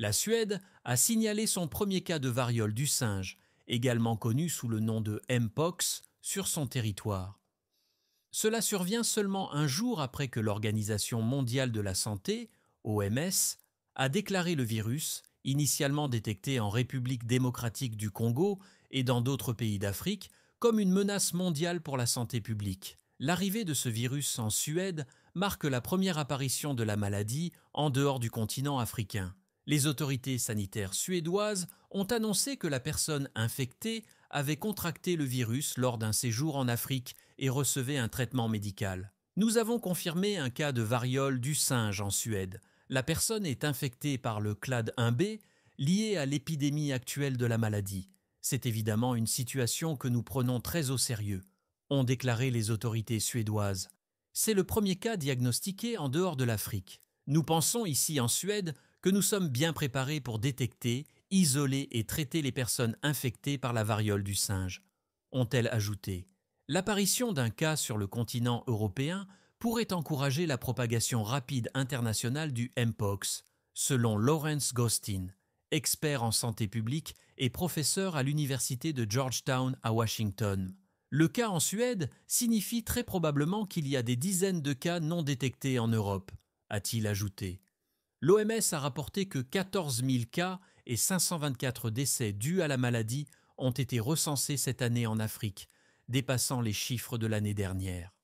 La Suède a signalé son premier cas de variole du singe, également connu sous le nom de Mpox, sur son territoire. Cela survient seulement un jour après que l'Organisation mondiale de la santé, OMS, a déclaré le virus, initialement détecté en République démocratique du Congo et dans d'autres pays d'Afrique, comme une menace mondiale pour la santé publique. L'arrivée de ce virus en Suède marque la première apparition de la maladie en dehors du continent africain. Les autorités sanitaires suédoises ont annoncé que la personne infectée avait contracté le virus lors d'un séjour en Afrique et recevait un traitement médical. Nous avons confirmé un cas de variole du singe en Suède. La personne est infectée par le clade 1b lié à l'épidémie actuelle de la maladie. C'est évidemment une situation que nous prenons très au sérieux, ont déclaré les autorités suédoises. C'est le premier cas diagnostiqué en dehors de l'Afrique. Nous pensons ici en Suède que nous sommes bien préparés pour détecter, isoler et traiter les personnes infectées par la variole du singe, ont-elles ajouté. L'apparition d'un cas sur le continent européen pourrait encourager la propagation rapide internationale du Mpox, selon Lawrence Gostin, expert en santé publique et professeur à l'université de Georgetown à Washington. Le cas en Suède signifie très probablement qu'il y a des dizaines de cas non détectés en Europe, a-t-il ajouté. L'OMS a rapporté que 14 000 cas et 524 décès dus à la maladie ont été recensés cette année en Afrique, dépassant les chiffres de l'année dernière.